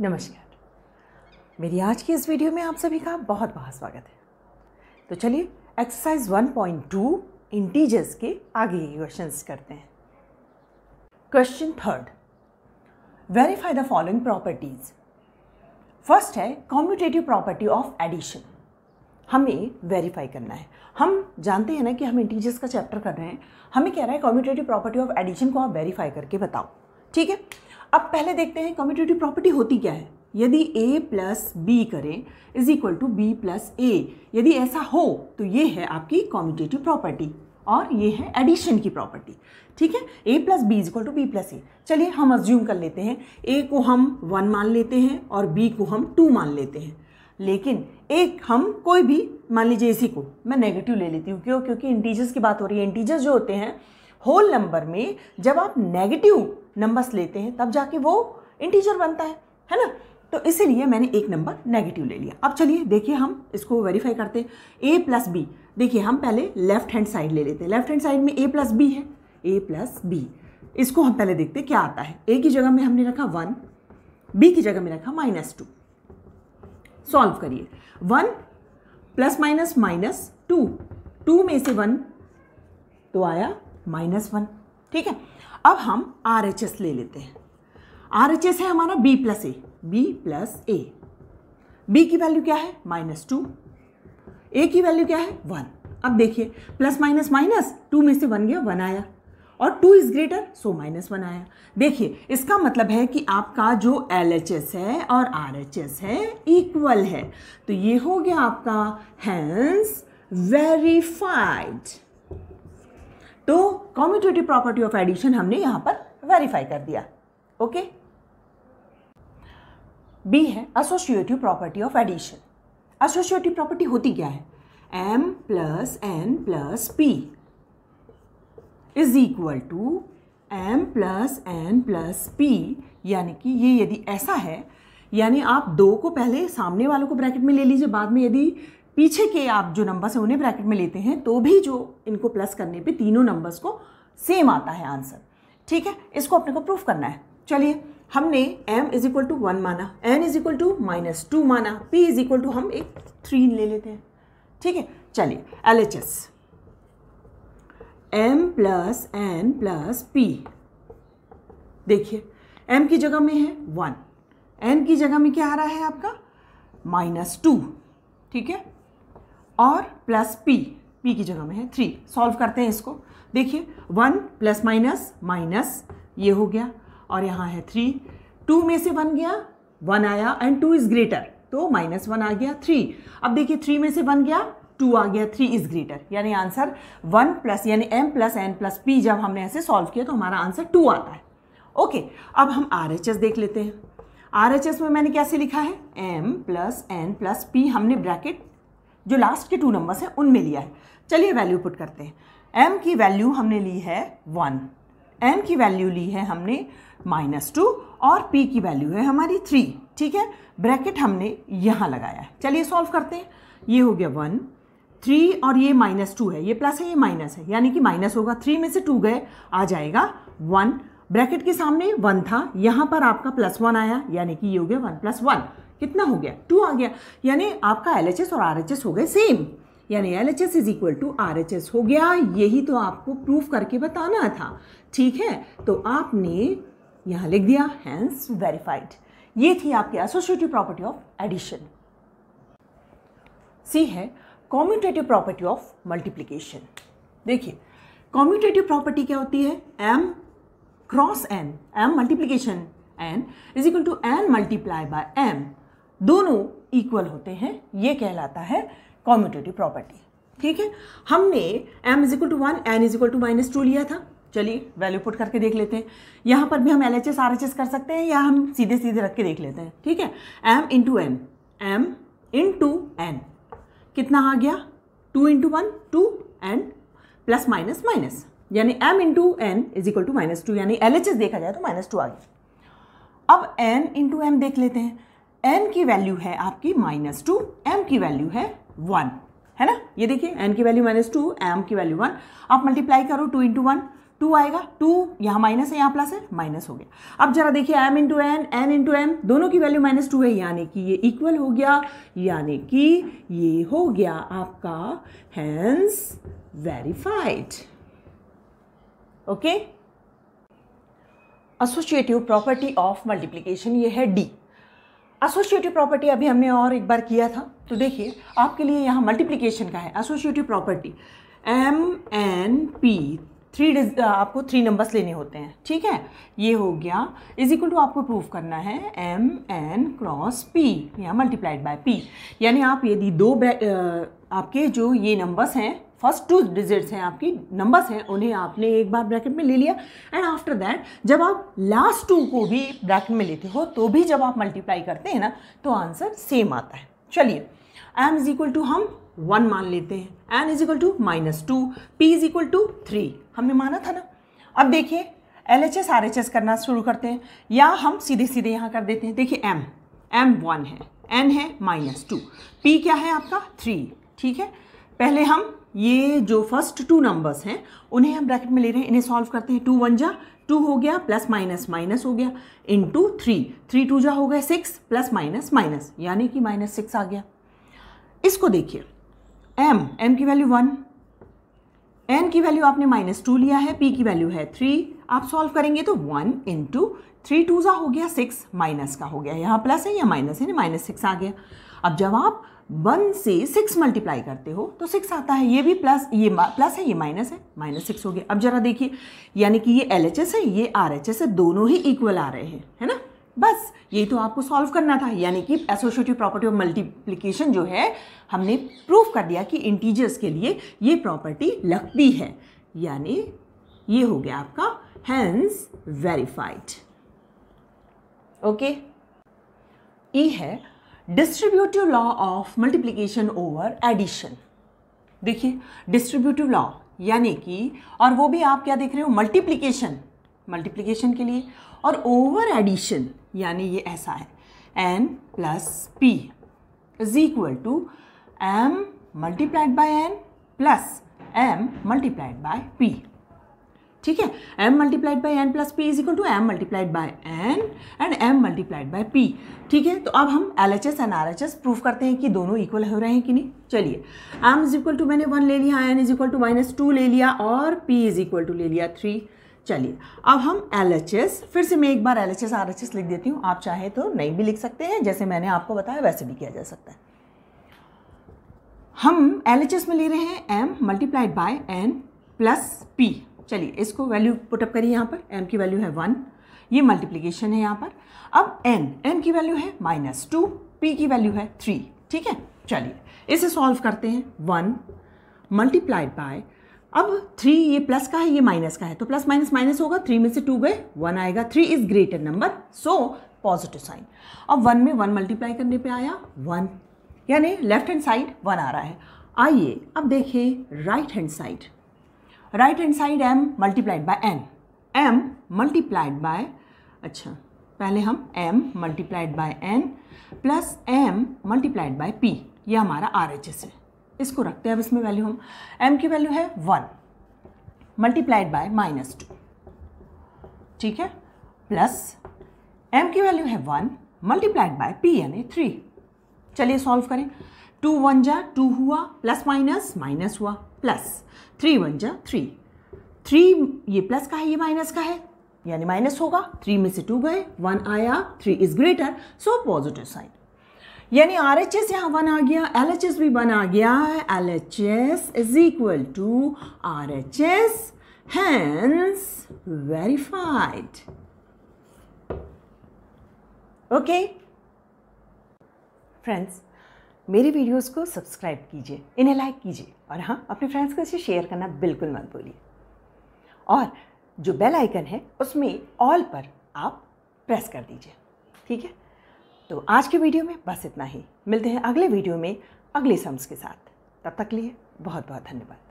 नमस्कार मेरी आज की इस वीडियो में आप सभी का बहुत बहुत स्वागत है तो चलिए एक्सरसाइज 1.2 इंटीजर्स के आगे के क्वेश्चन करते हैं question third verify the following properties first है कॉम्यूटेटिव प्रॉपर्टी ऑफ एडिशन हमें वेरीफाई करना है हम जानते हैं ना कि हम इंटीजर्स का चैप्टर कर रहे हैं हमें कह रहा है कॉम्यूटेटिव प्रॉपर्टी ऑफ एडिशन को आप वेरीफाई करके बताओ ठीक है अब पहले देखते हैं कम्यूटेटिव प्रॉपर्टी होती क्या है यदि a प्लस बी करें is equal to B plus A यदि ऐसा हो तो ये है आपकी कॉम्यूटेटिव प्रॉपर्टी और ये है एडिशन की प्रॉपर्टी ठीक है a plus B is equal to B plus A चलिए हम अज्यूम कर लेते हैं a को हम वन मान लेते हैं और b को हम टू मान लेते हैं लेकिन एक हम कोई भी मान लीजिए इसी को मैं नेगेटिव ले लेती हूँ क्यों क्योंकि इंटीजर्स की बात हो रही है इंटीजर्स जो होते हैं होल नंबर में जब आप नेगेटिव नंबर्स लेते हैं तब जाके वो इंटीजर बनता है है ना तो इसीलिए मैंने एक नंबर नेगेटिव ले लिया अब चलिए देखिए हम इसको वेरीफाई करते हैं ए प्लस बी देखिए हम पहले लेफ्ट हैंड साइड ले लेते हैं लेफ्ट हैंड साइड में ए प्लस बी है ए प्लस बी इसको हम पहले देखते हैं क्या आता है ए की जगह में हमने रखा वन बी की जगह में रखा माइनस टू सॉल्व करिए one plus minus minus two two में से वन तो आया माइनस वन ठीक है अब हम आर एच एस ले लेते हैं आर एच एस है हमारा B plus A B plus A B की वैल्यू क्या है माइनस टू ए की वैल्यू क्या है वन अब देखिए प्लस माइनस माइनस टू में से वन गया वन आया और two is greater so minus one आया देखिए इसका मतलब है कि आपका जो एल एच एस है और आर एच एस है इक्वल है तो ये हो गया आपका हैंस वेरीफाइड तो कॉम्यूटेटिव प्रॉपर्टी ऑफ एडिशन हमने यहां पर वेरीफाई कर दिया ओके बी है associative property of addition associative property होती क्या है M plus N plus P is equal to M plus N plus P यानी कि ये यदि ऐसा है यानी आप दो को पहले सामने वालों को ब्रैकेट में ले लीजिए बाद में यदि पीछे के आप जो नंबर्स हैं उन्हें ब्रैकेट में लेते हैं तो भी जो इनको प्लस करने पे तीनों नंबर्स को सेम आता है आंसर ठीक है इसको अपने को प्रूफ करना है चलिए हमने m is equal to one माना n is equal to minus two माना p इज इक्वल टू हम एक थ्री ले लेते हैं ठीक है चलिए L H S M plus N plus P देखिए m की जगह में है वन n की जगह में क्या आ रहा है आपका माइनस टू ठीक है और प्लस पी पी की जगह में है थ्री सॉल्व करते हैं इसको देखिए वन प्लस माइनस माइनस ये हो गया और यहाँ है थ्री टू में से वन गया वन आया एंड टू इज़ ग्रेटर तो माइनस वन आ गया थ्री अब देखिए थ्री में से वन गया टू आ गया थ्री इज ग्रेटर यानी आंसर वन प्लस यानी M plus N plus P जब हमने ऐसे सॉल्व किया तो हमारा आंसर टू आता है ओके अब हम आर एच एस देख लेते हैं आर एच एस में मैंने कैसे लिखा है M plus N plus P हमने ब्रैकेट जो लास्ट के टू नंबर्स हैं उनमें लिया है चलिए वैल्यू पुट करते हैं एम की वैल्यू हमने ली है वन एम की वैल्यू ली है हमने माइनस टू और पी की वैल्यू है हमारी थ्री ठीक है ब्रैकेट हमने यहाँ लगाया है चलिए सॉल्व करते हैं ये हो गया वन थ्री और ये माइनस टू है ये प्लस है ये माइनस है यानी कि माइनस होगा थ्री में से टू गए आ जाएगा वन ब्रैकेट के सामने वन था यहाँ पर आपका प्लस वन आया यानी कि ये हो गया वन प्लस वन कितना हो गया टू आ गया यानी आपका एल और आर हो गए सेम यानी L H S is equal to R H S हो गया यही तो आपको प्रूफ करके बताना था ठीक है तो आपने यहाँ लिख दिया हैंस वेरीफाइड ये थी आपकी associative property of addition C है कॉम्यूटेटिव प्रॉपर्टी ऑफ मल्टीप्लीकेशन देखिए कॉम्यूटेटिव प्रॉपर्टी क्या होती है M cross N M multiplication N is equal to N multiply by M दोनों इक्वल होते हैं ये कहलाता है कॉम्यूटेटिव प्रॉपर्टी ठीक है हमने M is equal to one N is equal to minus two लिया था चलिए वैल्यू पुट करके देख लेते हैं यहाँ पर भी हम L H S R H S कर सकते हैं या हम सीधे सीधे रख के देख लेते हैं ठीक है M into N M into N कितना आ गया two into one two N plus minus minus यानी M into N is equal to minus two यानी एल एच एस देखा जाए तो माइनस टू आ गया अब एन इंटू एम देख लेते हैं एन की वैल्यू है आपकी माइनस टू एम की वैल्यू है वन है ना ये देखिए एन की वैल्यू माइनस टू एम की वैल्यू वन आप मल्टीप्लाई करो टू इंटू वन टू आएगा टू यहाँ माइनस है यहाँ प्लस है माइनस हो गया अब जरा देखिए M into N N into M दोनों की वैल्यू माइनस टू है यानी कि ये इक्वल हो गया यानी कि ये हो गया आपका hence verified okay associative property of multiplication ये है डी एसोशिएटिव प्रॉपर्टी अभी हमने और एक बार किया था तो देखिए आपके लिए यहाँ मल्टीप्लीकेशन का है associative property M N P three आपको थ्री नंबर्स लेने होते हैं ठीक है ये हो गया इज इक्वल टू आपको प्रूफ करना है एम एन क्रॉस पी या मल्टीप्लाइड बाय पी यानी आप यदि दो आपके जो ये नंबर्स हैं फर्स्ट टू डिजिट्स हैं आपकी नंबर्स हैं उन्हें आपने एक बार ब्रैकेट में ले लिया एंड आफ्टर दैट जब आप लास्ट टू को भी ब्रैकेट में लेते हो तो भी जब आप मल्टीप्लाई करते हैं ना तो आंसर सेम आता है चलिए एम इज इक्वल टू हम वन मान लेते हैं N is equal to minus two P is equal to three हमने माना था ना अब देखिए L H S R H S करना शुरू करते हैं या हम सीधे सीधे यहाँ कर देते हैं देखिए एम एम वन है एन है माइनस टू पी क्या है आपका थ्री ठीक है पहले हम ये जो फर्स्ट टू नंबर्स हैं उन्हें हम ब्रैकेट में ले रहे हैं इन्हें सॉल्व करते हैं टू वन जा टू हो गया प्लस माइनस माइनस हो गया into three three two जा हो गया सिक्स प्लस माइनस माइनस यानी कि माइनस सिक्स आ गया इसको देखिए एम एम की वैल्यू वन एन की वैल्यू आपने माइनस टू लिया है पी की वैल्यू है थ्री आप सॉल्व करेंगे तो one into three two ज़ा हो गया सिक्स माइनस का हो गया यहाँ प्लस है या माइनस है माइनस सिक्स आ गया अब जब आप वन से सिक्स मल्टीप्लाई करते हो तो सिक्स आता है ये भी प्लस ये प्लस है ये माइनस है माइनस सिक्स हो गया अब जरा देखिए यानी कि ये एल है ये आर है दोनों ही इक्वल आ रहे हैं है ना बस यही तो आपको सॉल्व करना था यानी कि एसोसिएटिव प्रॉपर्टी ऑफ मल्टीप्लिकेशन जो है हमने प्रूव कर दिया कि इंटीजर्स के लिए ये प्रॉपर्टी लगती है यानी ये हो गया आपका हैंस वेरीफाइड ओके ई है distributive law of multiplication over addition देखिए डिस्ट्रीब्यूटिव लॉ यानी कि और वो भी आप क्या देख रहे हो मल्टीप्लीकेशन मल्टीप्लीकेशन के लिए और ओवर एडिशन यानी ये ऐसा है n plus P is equal to m multiplied by n plus m multiplied by p ठीक है m multiplied by n plus P is equal to m multiplied by n and m multiplied by p ठीक है तो अब हम L H S and R H S proof करते हैं कि दोनों इक्वल हो रहे हैं कि नहीं चलिए एम इज इक्वल टू मैंने वन ले लिया n is equal to minus two ले लिया और पी इज इक्वल टू ले लिया थ्री चलिए अब हम एल एच एस फिर से मैं एक बार L H S R H S लिख देती हूँ आप चाहे तो नहीं भी लिख सकते हैं जैसे मैंने आपको बताया वैसे भी किया जा सकता है हम एल एच एस में ले रहे हैं m multiplied by n plus p चलिए इसको वैल्यू पुटअप करिए यहाँ पर एम की वैल्यू है वन ये मल्टीप्लीकेशन है यहाँ पर अब एन एन की वैल्यू है माइनस टू पी की वैल्यू है थ्री ठीक है चलिए इसे सॉल्व करते हैं वन मल्टीप्लाइड बाय अब थ्री ये प्लस का है ये माइनस का है तो प्लस माइनस माइनस होगा थ्री में से टू गए वन आएगा three is greater number so positive sign अब वन में वन मल्टीप्लाई करने पे आया वन यानी लेफ्ट हैंड साइड वन आ रहा है आइए अब देखिए right hand side right hand side m multiplied by n m multiplied by अच्छा पहले हम m multiplied by n plus m multiplied by p ये हमारा आर एच एस है इसको रखते हैं अब इसमें वैल्यू हम m की वैल्यू है one multiplied by minus two ठीक है प्लस m की वैल्यू है वन मल्टीप्लाइड बाय पी यानी थ्री चलिए सॉल्व करें टू वन जा टू हुआ प्लस माइनस माइनस हुआ प्लस थ्री वन जा थ्री थ्री ये प्लस का है ये माइनस का है यानी माइनस होगा थ्री में से टू गए वन आया three is greater so positive sign यानी आर एच एस यहाँ वन आ गया एल एच एस भी वन आ गया है L H S is equal to R H S hence verified okay friends मेरी वीडियोस को सब्सक्राइब कीजिए इन्हें लाइक कीजिए और हाँ अपने फ्रेंड्स को इसे शेयर करना बिल्कुल मत भूलिए और जो बेल आइकन है उसमें ऑल पर आप प्रेस कर दीजिए ठीक है तो आज के वीडियो में बस इतना ही मिलते हैं अगले वीडियो में अगले सम्स के साथ तब तक लिए बहुत बहुत धन्यवाद